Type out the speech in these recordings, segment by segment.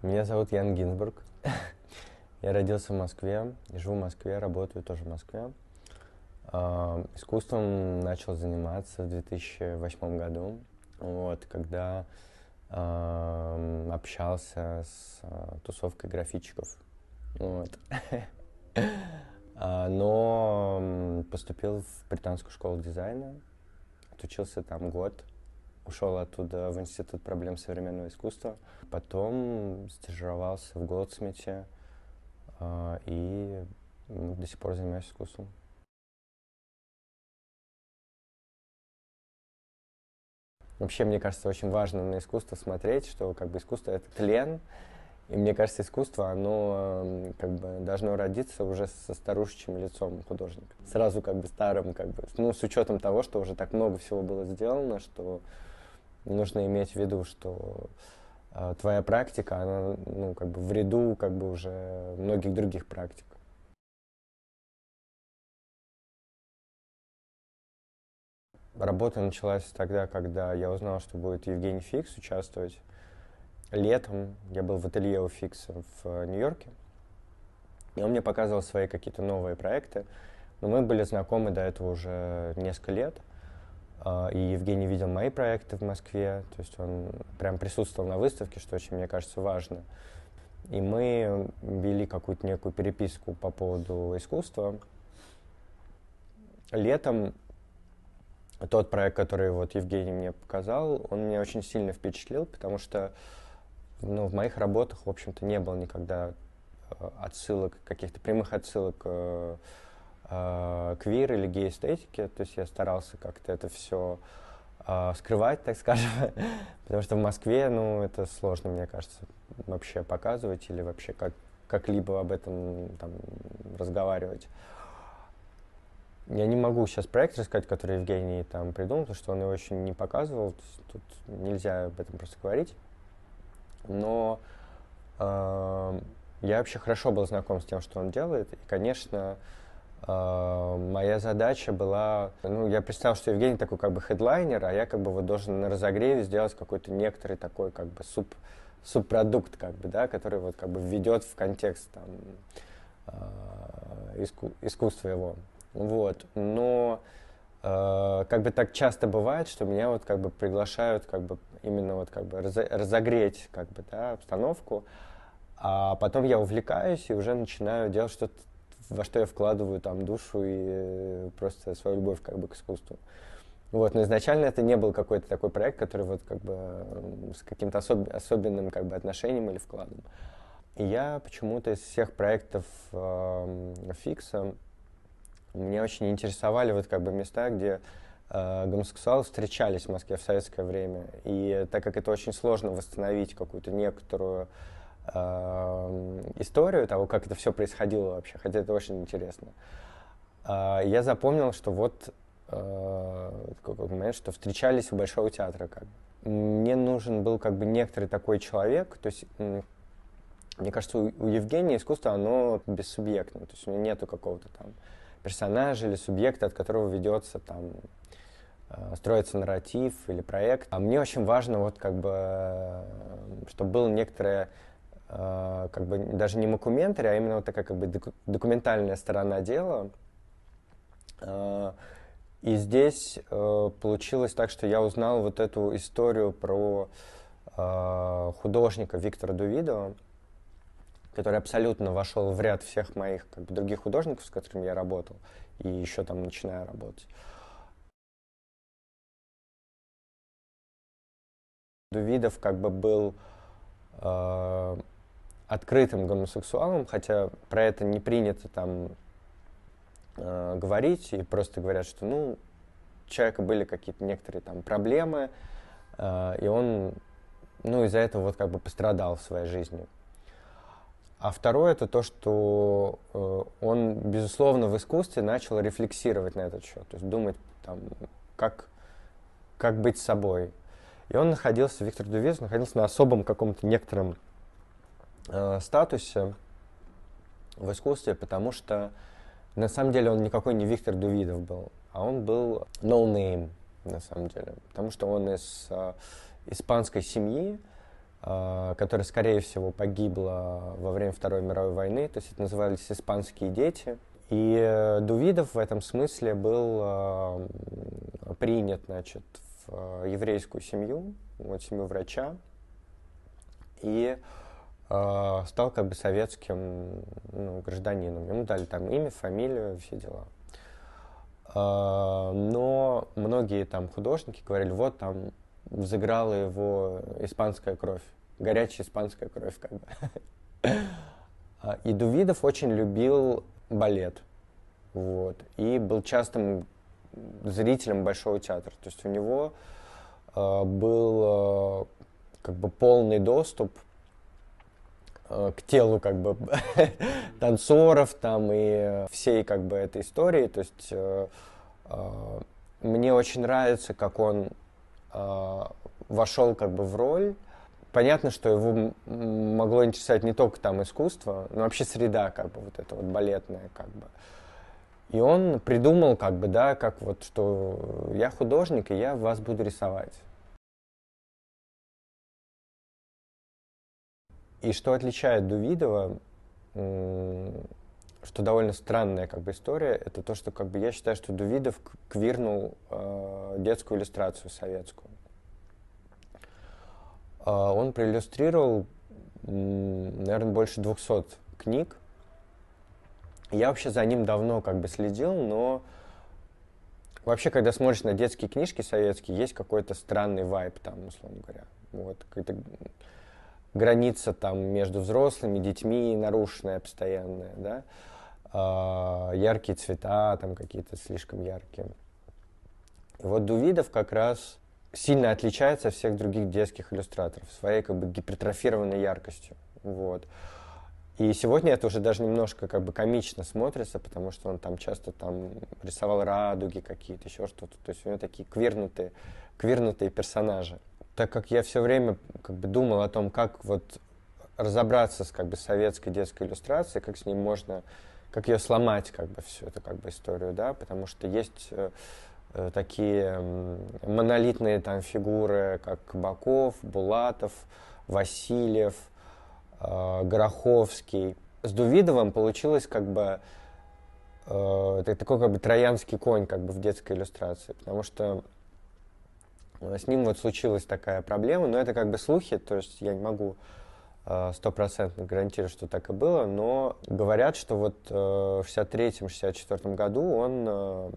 Меня зовут Ян Гинзбург. Я родился в Москве, живу в Москве, работаю тоже в Москве. А, искусством начал заниматься в 2008 году, вот, когда а, общался с а, тусовкой графичиков. Вот. Но поступил в британскую школу дизайна, отучился там год, ушел оттуда в Институт проблем современного искусства. Потом стажировался в Голдсмите а, и ну, до сих пор занимаюсь искусством. Вообще, мне кажется, очень важно на искусство смотреть, что как бы искусство — это тлен, и мне кажется, искусство, оно как бы должно родиться уже со старушечьим лицом художника. Сразу как бы старым, как бы, ну, с учетом того, что уже так много всего было сделано, что нужно иметь в виду, что э, твоя практика, она ну, как бы в ряду как бы уже многих других практик. Работа началась тогда, когда я узнал, что будет Евгений Фикс участвовать. Летом я был в ателье у Фикса в э, Нью-Йорке, и он мне показывал свои какие-то новые проекты. Но мы были знакомы до этого уже несколько лет – а, и Евгений видел мои проекты в Москве, то есть он прям присутствовал на выставке, что очень, мне кажется, важно. И мы вели какую-то некую переписку по поводу искусства. Летом тот проект, который вот Евгений мне показал, он меня очень сильно впечатлил, потому что ну, в моих работах, в общем-то, не было никогда э, отсылок, каких-то прямых отсылок э, э, квир или гей-эстетики, то есть я старался как-то это все э, скрывать, так скажем, потому что в Москве, ну, это сложно, мне кажется, вообще показывать или вообще как, как-либо об этом там, разговаривать. Я не могу сейчас проект рассказать, который Евгений там придумал, потому что он его еще не показывал. Тут нельзя об этом просто говорить. Но э, я вообще хорошо был знаком с тем, что он делает. И, конечно, э, а, моя задача была, ну, я представил, что Евгений такой как бы хедлайнер, а я как бы вот должен на разогреве сделать какой-то некоторый такой как бы суп, субпродукт, как бы, да, который вот как бы введет в контекст там а, иску, искусства его. Вот, но а, как бы так часто бывает, что меня вот как бы приглашают как бы именно вот как бы разогреть как бы, да, обстановку, а потом я увлекаюсь и уже начинаю делать что-то во что я вкладываю там душу и э, просто свою любовь как бы к искусству. Вот, но изначально это не был какой-то такой проект, который вот как бы с каким-то особ- особенным как бы отношением или вкладом. И я почему-то из всех проектов э, фикса меня очень интересовали вот как бы места, где э, гомосексуалы встречались в Москве в советское время. И так как это очень сложно восстановить какую-то некоторую Эм, историю того, как это все происходило вообще, хотя это очень интересно. А, я запомнил, что вот э, такой момент, что встречались у Большого театра как Мне нужен был как бы некоторый такой человек, то есть мне кажется, у, у Евгения искусство, оно бессубъектно, то есть у него нету какого-то там персонажа или субъекта, от которого ведется там э, строится нарратив или проект. А мне очень важно вот как бы, э, чтобы было некоторое Э, как бы даже не макументарь, а именно вот такая как бы документальная сторона дела. Э, и здесь э, получилось так, что я узнал вот эту историю про художника Виктора Дувидова, который абсолютно вошел в ряд всех моих как бы, других художников, с которыми я работал, и еще там начинаю работать. Дувидов как бы был открытым гомосексуалом, хотя про это не принято там э, говорить, и просто говорят, что, ну, у человека были какие-то некоторые там проблемы, э, и он, ну, из-за этого вот как бы пострадал в своей жизни. А второе это то, что э, он, безусловно, в искусстве начал рефлексировать на этот счет, то есть думать там, как, как быть собой. И он находился, Виктор Дувиз, находился на особом каком-то некотором э, статусе в искусстве, потому что на самом деле он никакой не Виктор Дувидов был, а он был no name на самом деле, потому что он из э, испанской семьи, э, которая, скорее всего, погибла во время Второй мировой войны, то есть это назывались испанские дети. И э, Дувидов в этом смысле был э, принят, значит, в э, еврейскую семью, вот семью врача. И Э, стал как бы советским ну, гражданином. Ему дали там имя, фамилию, все дела. Э, но многие там художники говорили, вот там взыграла его испанская кровь, горячая испанская кровь как бы. И Дувидов очень любил балет. Вот. И был частым зрителем Большого театра. То есть у него э, был э, как бы полный доступ Э, к телу как бы танцоров там и всей как бы этой истории. То есть э, э, мне очень нравится, как он э, вошел как бы в роль. Понятно, что его могло интересовать не только там искусство, но вообще среда как бы вот эта вот балетная как бы. И он придумал как бы, да, как вот, что я художник, и я вас буду рисовать. И что отличает Дувидова, что довольно странная как бы история, это то, что как бы я считаю, что Дувидов квирнул э, детскую иллюстрацию советскую. Э, он проиллюстрировал, э, наверное, больше 200 книг. Я вообще за ним давно как бы следил, но вообще, когда смотришь на детские книжки советские, есть какой-то странный вайб там, условно говоря. Вот, какая-то граница там между взрослыми, детьми нарушенная постоянная, да, а, яркие цвета там какие-то слишком яркие. И вот Дувидов как раз сильно отличается от всех других детских иллюстраторов своей как бы гипертрофированной яркостью, вот. И сегодня это уже даже немножко как бы комично смотрится, потому что он там часто там рисовал радуги какие-то, еще что-то. То есть у него такие квернутые квернутые персонажи так как я все время как бы думал о том, как вот разобраться с как бы советской детской иллюстрацией, как с ней можно, как ее сломать как бы всю эту как бы историю, да, потому что есть э, э такие э, монолитные там фигуры, как Баков, Булатов, Васильев, э, Гороховский. С Дувидовым получилось как бы э, такой как бы троянский конь как бы в детской иллюстрации, потому что Э, с ним вот случилась такая проблема, но это как бы слухи, то есть я не могу э, стопроцентно гарантирую, что так и было, но говорят, что вот э, в 63-64 году он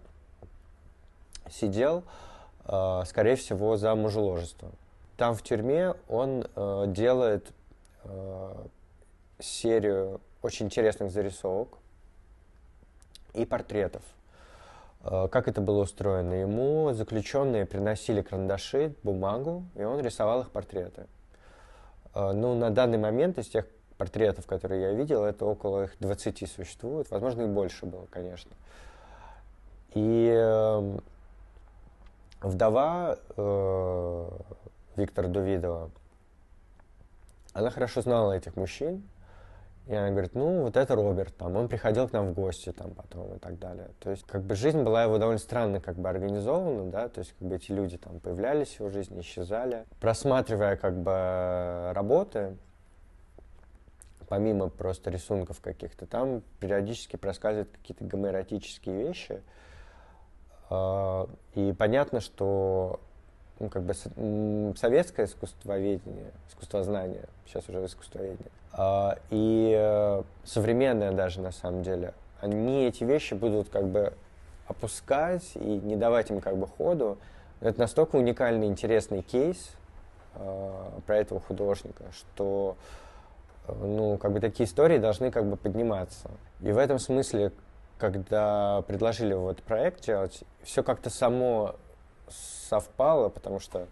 сидел, скорее всего, за мужеложество. Там в тюрьме он делает серию очень интересных зарисовок и портретов. Э, как это было устроено? Ему заключенные приносили карандаши, бумагу, и он рисовал их портреты. Э, ну, на данный момент из тех портретов, которые я видел, это около их 20 существует. Возможно, и больше было, конечно. И эм, вдова э, Виктора Дувидова, она хорошо знала этих мужчин, и она говорит, ну, вот это Роберт, там, он приходил к нам в гости, там, потом и так далее. То есть, как бы, жизнь была его довольно странно, как бы, организована, да, то есть, как бы, эти люди, там, появлялись в его жизни, исчезали. Просматривая, как бы, работы, помимо просто рисунков каких-то, там периодически проскальзывают какие-то гомеротические вещи. А, и понятно, что ну, как бы советское искусствоведение, искусствознание, сейчас уже искусствоведение, а, и э, современная даже на самом деле, они эти вещи будут как бы опускать и не давать им как бы ходу. Это настолько уникальный, интересный кейс э, про этого художника, что э, ну, как бы такие истории должны как бы подниматься. И в этом смысле, когда предложили вот проект делать, все как-то само совпало, потому что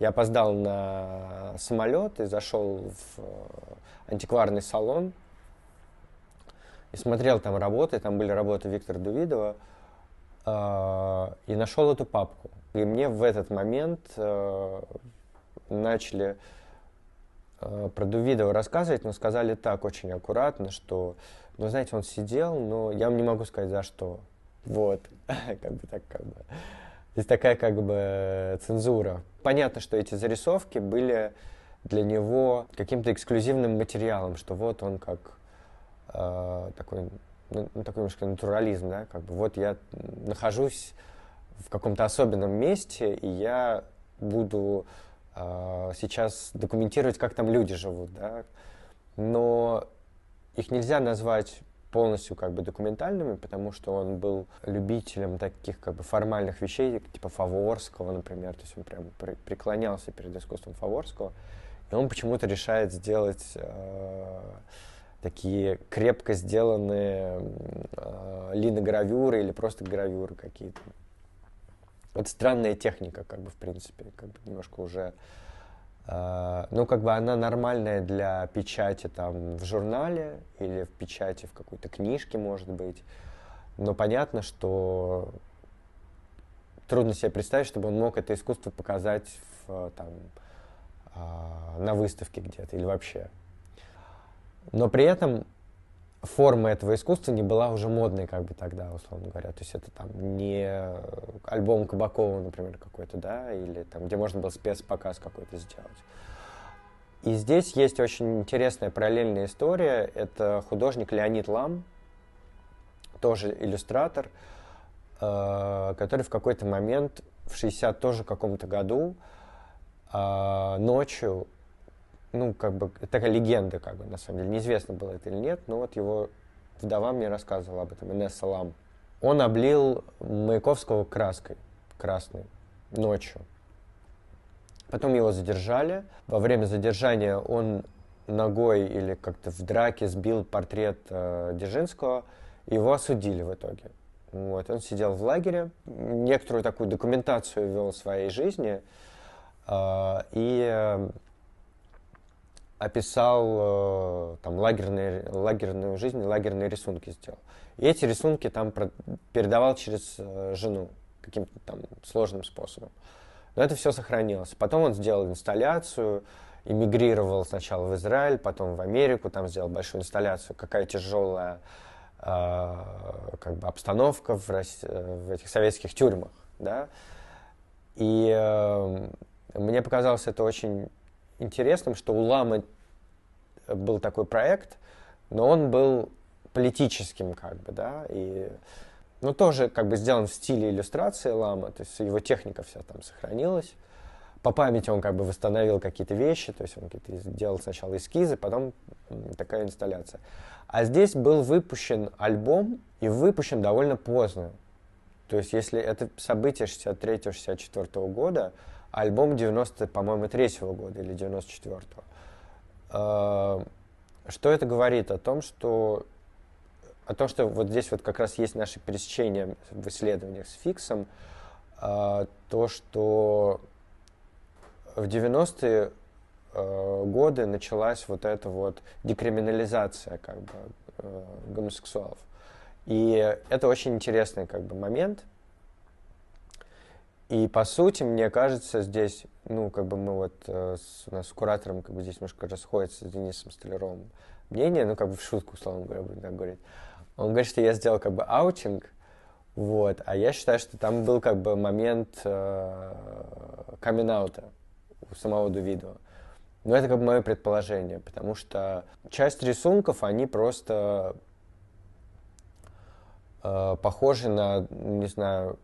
я опоздал на самолет и зашел в э, антикварный салон и смотрел там работы, там были работы Виктора Давидова, э, и нашел эту папку. И мне в этот момент э, начали про Дувидова рассказывать, но сказали так очень аккуратно, что, ну, знаете, он сидел, но я вам не могу сказать, за что. Вот, как бы так, как бы. Здесь такая как бы э, цензура. Понятно, что эти зарисовки были для него каким-то эксклюзивным материалом, что вот он как э, такой, ну, ну, такой немножко натурализм, да, как бы вот я нахожусь в каком-то особенном месте, и я буду э, сейчас документировать, как там люди живут, да. Но их нельзя назвать полностью как бы документальными, потому что он был любителем таких как бы формальных вещей, типа, типа Фаворского, например, то есть он прям преклонялся перед искусством Фаворского, и он почему-то решает сделать э, такие крепко сделанные э, линогравюры или просто гравюры какие-то. Это странная техника, как бы, в принципе, как бы немножко уже э, а, ну, как бы она нормальная для печати там в журнале или в печати в какой-то книжке, может быть. Но понятно, что трудно себе представить, чтобы он мог это искусство показать в, э, там, а, на выставке где-то или вообще. Но при этом форма этого искусства не была уже модной, как бы тогда, условно говоря. То есть это там не э, альбом Кабакова, например, какой-то, да, или там, где можно было спецпоказ какой-то сделать. И здесь есть очень интересная параллельная история. Это художник Леонид Лам, тоже иллюстратор, э, который в какой-то момент в 60 тоже каком-то году э, ночью ну, как бы, такая легенда, как бы, на самом деле. Неизвестно было это или нет, но вот его вдова мне рассказывала об этом, Инесса Лам. Он облил Маяковского краской, красной, ночью. Потом его задержали. Во время задержания он ногой или как-то в драке сбил портрет э, Дзержинского. Его осудили в итоге. Вот. Он сидел в лагере, некоторую такую документацию вел своей жизни. Э, и э, описал э, там лагерные, лагерную жизнь, лагерные рисунки сделал. И эти рисунки там передавал через э, жену каким-то там сложным способом. Но это все сохранилось. Потом он сделал инсталляцию, эмигрировал сначала в Израиль, потом в Америку, там сделал большую инсталляцию. Какая тяжелая э, как бы обстановка в, э, в этих советских тюрьмах, да. И э, мне показалось это очень интересным, что у Ламы э, был такой проект, но он был политическим, как бы, да, и но ну, тоже как бы сделан в стиле иллюстрации Лама, то есть его техника вся там сохранилась. По памяти он как бы восстановил какие-то вещи, то есть он какие-то делал сначала эскизы, потом такая инсталляция. А здесь был выпущен альбом и выпущен довольно поздно. То есть если это событие 63-64 года, альбом 90, по-моему, третьего года или 94-го. Э, что это говорит? О том, что о том, что вот здесь вот как раз есть наши пересечения в исследованиях с Фиксом, э, то, что в 90-е э, годы началась вот эта вот декриминализация как бы гомосексуалов. И это очень интересный как бы момент – и по сути, мне кажется, здесь, ну, как бы мы вот э, с, у нас с куратором, как бы здесь немножко расходится с Денисом Столяровым мнение, ну, как бы в шутку, условно говоря, будем так говорить. Он говорит, что я сделал как бы аутинг, вот, а я считаю, что там был как бы момент э, камин у самого Дувидова. Но это как бы мое предположение, потому что часть рисунков, они просто э, похожи на, не знаю,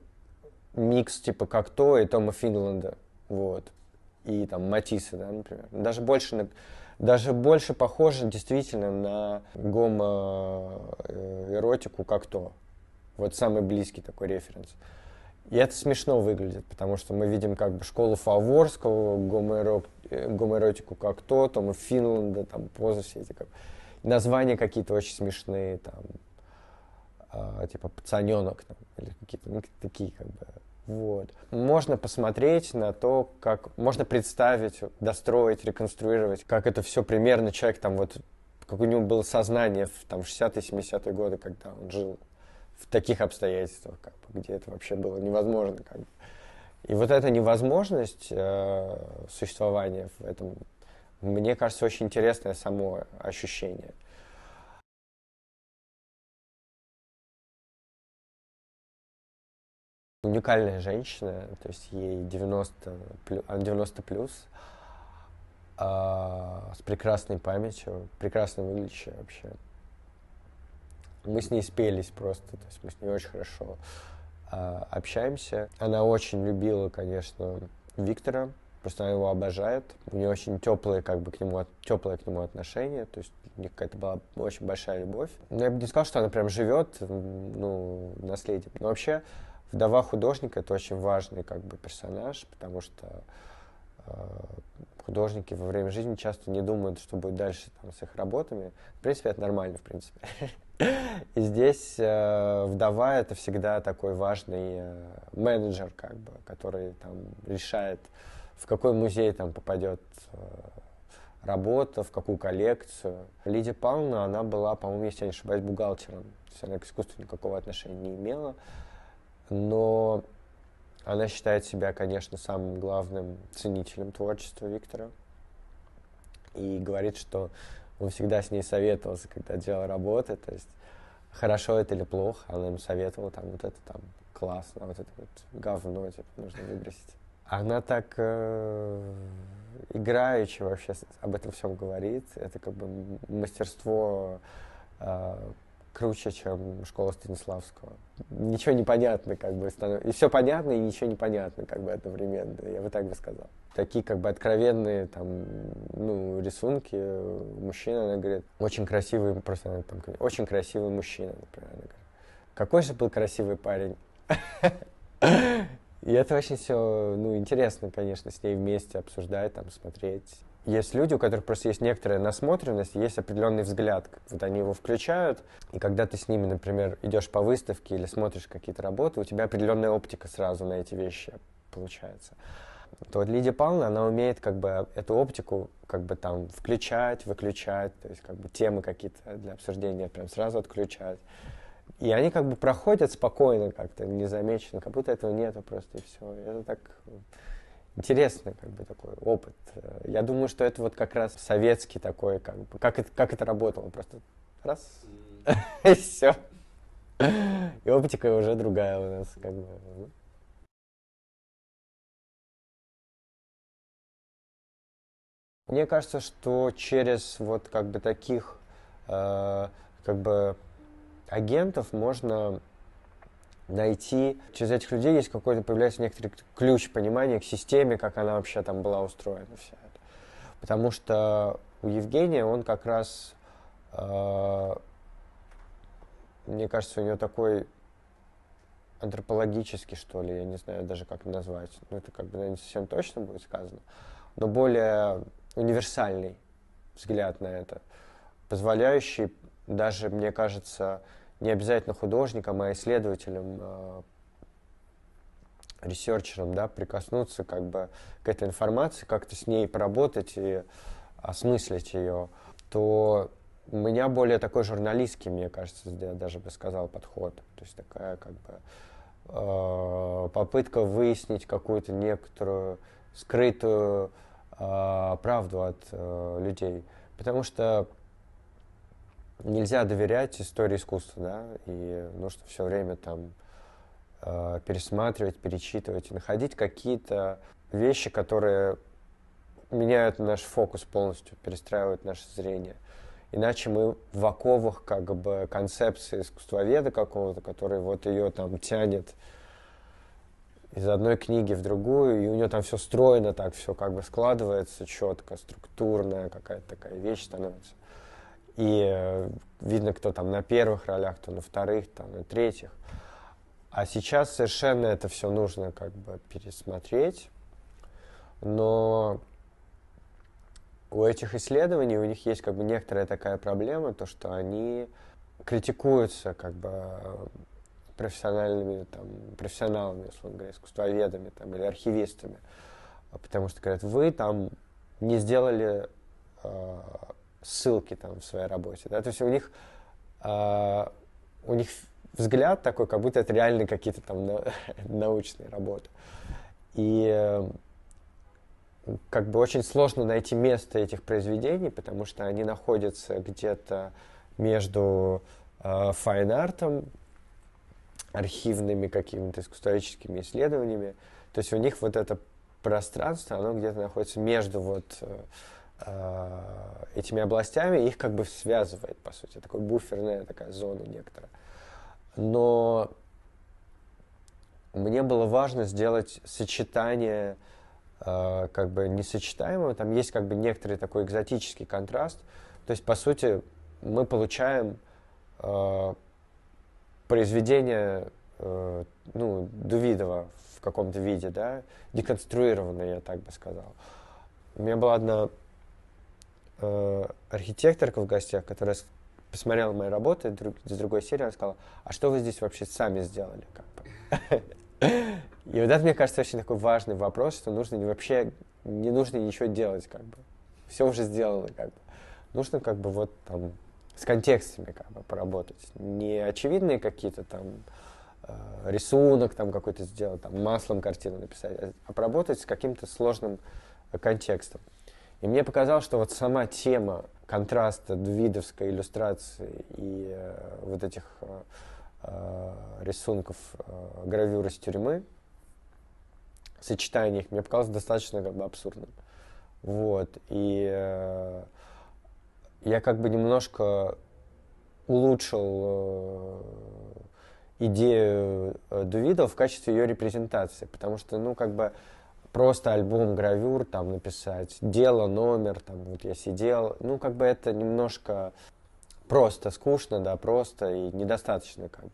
микс типа как то и Тома Финланда, вот, и там Матисса, да, например. Даже больше, на, даже больше похоже действительно на гомоэротику э, как то. Вот самый близкий такой референс. И это смешно выглядит, потому что мы видим как бы школу Фаворского, гомоэро... Э, гомоэротику как то, там Финланда, там позы все эти как... названия какие-то очень смешные, там а, типа пацаненок там, или какие-то ну, такие как бы вот. Можно посмотреть на то, как можно представить, достроить, реконструировать, как это все примерно человек там вот, как у него было сознание в там 60-70-е годы, когда он жил в таких обстоятельствах, как бы, где это вообще было невозможно. Как бы. И вот эта невозможность э, существования в этом, мне кажется, очень интересное само ощущение. уникальная женщина, то есть ей 90, 90 а, плюс, а, с прекрасной памятью, прекрасно выглядящая вообще. Мы с ней спелись просто, то есть мы с ней очень хорошо а, общаемся. Она очень любила, конечно, Виктора, просто она его обожает. У нее очень теплые, как бы, к нему, теплые к нему отношения, то есть у них какая-то была очень большая любовь. Но я бы не сказал, что она прям живет, ну, наследием. Но вообще, Вдова художника — это очень важный как бы персонаж, потому что э, художники во время жизни часто не думают, что будет дальше там, с их работами. В принципе, это нормально, в принципе. И здесь э, вдова это всегда такой важный э, менеджер, как бы, который там решает, в какой музей там попадет э, работа, в какую коллекцию. Лидия Павловна, она была, по-моему, если я не ошибаюсь, бухгалтером. То есть она к искусству никакого отношения не имела но она считает себя, конечно, самым главным ценителем творчества Виктора и говорит, что он всегда с ней советовался, когда делал работы, то есть хорошо это или плохо, она ему советовала, там, вот это там классно, вот это вот говно, типа, нужно выбросить. Она так э, играючи вообще об этом всем говорит. Это как бы мастерство э, круче, чем школа Станиславского. Ничего не понятно, как бы, станов... и все понятно, и ничего не понятно, как бы, одновременно, я бы так бы сказал. Такие, как бы, откровенные, там, ну, рисунки мужчина, она говорит, очень красивый, просто она там, очень красивый мужчина, например, она говорит, какой же был красивый парень. И это очень все, ну, интересно, конечно, с ней вместе обсуждать, там, смотреть есть люди, у которых просто есть некоторая насмотренность, есть определенный взгляд. Вот они его включают, и когда ты с ними, например, идешь по выставке или смотришь какие-то работы, у тебя определенная оптика сразу на эти вещи получается. То вот Лидия Павловна, она умеет как бы эту оптику как бы там включать, выключать, то есть как бы темы какие-то для обсуждения прям сразу отключать. И они как бы проходят спокойно как-то, незамеченно, как будто этого нету просто, и все. Это так интересный как бы такой опыт. Э, я думаю, что это вот как раз советский такой, как бы, как это, как это работало, просто раз, и все. И оптика уже другая у нас, как бы. Мне кажется, что через вот как бы таких э, как бы агентов можно найти. Через этих людей есть какой-то, появляется некоторый ключ понимания к системе, как она вообще там была устроена вся эта. Потому что у Евгения он как раз, э, мне кажется, у него такой антропологический, что ли, я не знаю даже, как назвать. Ну, это как бы наверное, не совсем точно будет сказано, но более универсальный взгляд на это, позволяющий даже, мне кажется, не обязательно художникам, а исследователем, э, ресерчером, да, прикоснуться как бы к этой информации, как-то с ней поработать и осмыслить ее, то у меня более такой журналистский, мне кажется, я даже бы сказал, подход. То есть такая как бы э, попытка выяснить какую-то некоторую скрытую э, правду от э, людей. Потому что нельзя доверять истории искусства, да, и нужно все время там э, пересматривать, перечитывать, находить какие-то вещи, которые меняют наш фокус полностью, перестраивают наше зрение. Иначе мы в оковах как бы концепции искусствоведа какого-то, который вот ее там тянет из одной книги в другую, и у нее там все стройно, так все как бы складывается четко, структурная какая-то такая вещь становится. И э, видно, кто там на первых ролях, кто на вторых, там на третьих. А сейчас совершенно это все нужно как бы пересмотреть. Но у этих исследований у них есть как бы некоторая такая проблема, то что они критикуются как бы профессиональными там, профессионалами, условно говоря, искусствоведами там, или архивистами, потому что говорят, вы там не сделали э, ссылки там в своей работе. Да? То есть у них, э, у них взгляд такой, как будто это реально какие-то там на, научные работы. И э, как бы очень сложно найти место этих произведений, потому что они находятся где-то между э, файн-артом, архивными какими-то искусствоведческими исследованиями. То есть у них вот это пространство, оно где-то находится между вот э, Э, этими областями, их как бы связывает, по сути, такой буферная такая зона некоторая. Но мне было важно сделать сочетание э, как бы несочетаемого. Там есть как бы некоторый такой экзотический контраст. То есть, по сути, мы получаем э, произведение э, ну, Дувидова в каком-то виде, да, деконструированное, я так бы сказал. У меня была одна Э, архитекторка в гостях, которая посмотрела мои работы друг, с другой серии, она сказала, а что вы здесь вообще сами сделали? И вот это, мне кажется, очень такой важный вопрос, что нужно вообще, не нужно ничего делать, как бы. Все уже сделано, как бы. Нужно как бы вот там с контекстами как бы поработать. Не очевидные какие-то там э, рисунок там какой-то сделать, там маслом картину написать, а, а поработать с каким-то сложным контекстом. И мне показалось, что вот сама тема контраста двидовской иллюстрации и э, вот этих э, э, рисунков э, гравюр из тюрьмы, сочетание их, мне показалось достаточно как бы абсурдным. Вот. И э, я как бы немножко улучшил э, идею э, Дувида в качестве ее репрезентации, потому что, ну, как бы просто альбом гравюр там написать, дело, номер, там вот я сидел, ну как бы это немножко просто, скучно, да, просто и недостаточно как бы.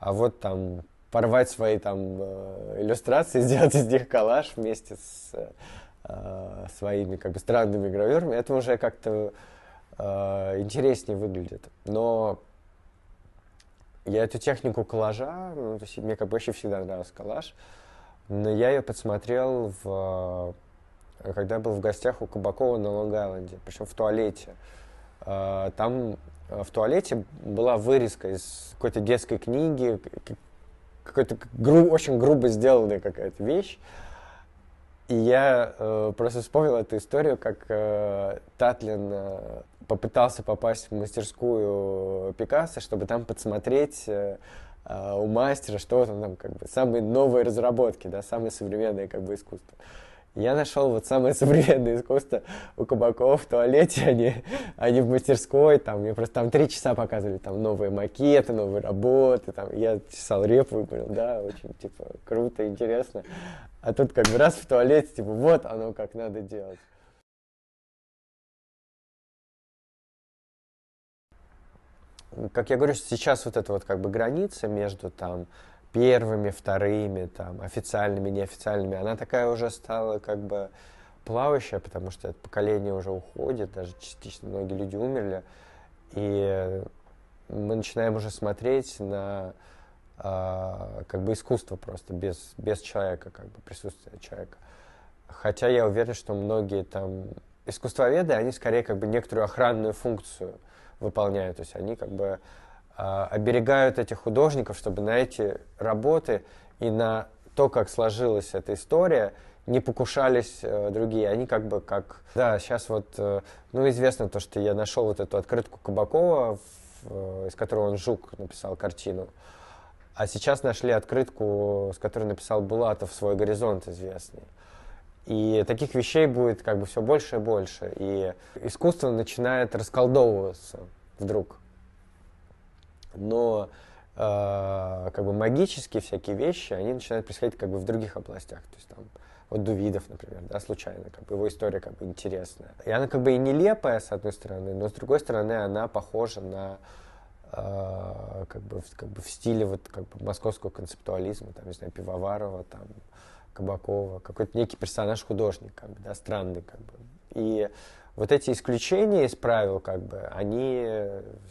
А вот там порвать свои там э, иллюстрации, сделать из них коллаж вместе с э, своими как бы странными гравюрами, это уже как-то э, интереснее выглядит. Но я эту технику коллажа, ну, то есть мне как бы вообще всегда нравился коллаж, э, но я ее подсмотрел, в, э, когда был в гостях у Кабакова на Лонг-Айленде, причем в туалете. Э, там э, в туалете была вырезка из какой-то детской книги, какой-то гру, очень грубо сделанная какая-то вещь. И я просто вспомнил эту историю, как Татлин попытался попасть в мастерскую Пикассо, чтобы там подсмотреть а, у мастера, что там, там как бы самые новые разработки, да, самые современные как бы искусство. Я нашел вот самое современное искусство у кабаков в туалете, они, а они а в мастерской, там, мне просто там три часа показывали, там, новые макеты, новые работы, там, я чесал репу и говорил, да, очень, типа, круто, интересно. А тут как бы раз в туалете, типа, вот оно как надо делать. как я говорю, сейчас вот эта вот как бы граница между там первыми, вторыми, там, официальными, неофициальными, она такая уже стала как бы плавающая, потому что это поколение уже уходит, даже частично многие люди умерли. И мы начинаем уже смотреть на э, как бы искусство просто, без, без человека, как бы присутствия человека. Хотя я уверен, что многие там искусствоведы, они скорее как бы некоторую охранную функцию – выполняют. То есть они как бы а, оберегают этих художников, чтобы на эти работы и на то, как сложилась эта история, не покушались э, другие. Они как бы как... Да, сейчас вот... Э, ну, известно то, что я нашел вот эту открытку Кабакова, в, э, из которой он «Жук» написал картину. А сейчас нашли открытку, с которой написал Булатов «Свой горизонт» известный. И таких вещей будет как бы все больше и больше. И искусство начинает расколдовываться вдруг. Но э, как бы магические всякие вещи, они начинают происходить как бы в других областях. То есть там вот Дувидов, например, да, случайно, как бы его история как бы интересная. И она как бы и нелепая, с одной стороны, но с другой стороны она похожа на э, как, бы, как бы в стиле вот как бы московского концептуализма, там, не знаю, Пивоварова, там, Кабакова, какой-то некий персонаж-художник, как бы, да, странный, как бы. И вот эти исключения из правил, как бы, они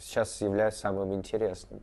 сейчас являются самым интересным.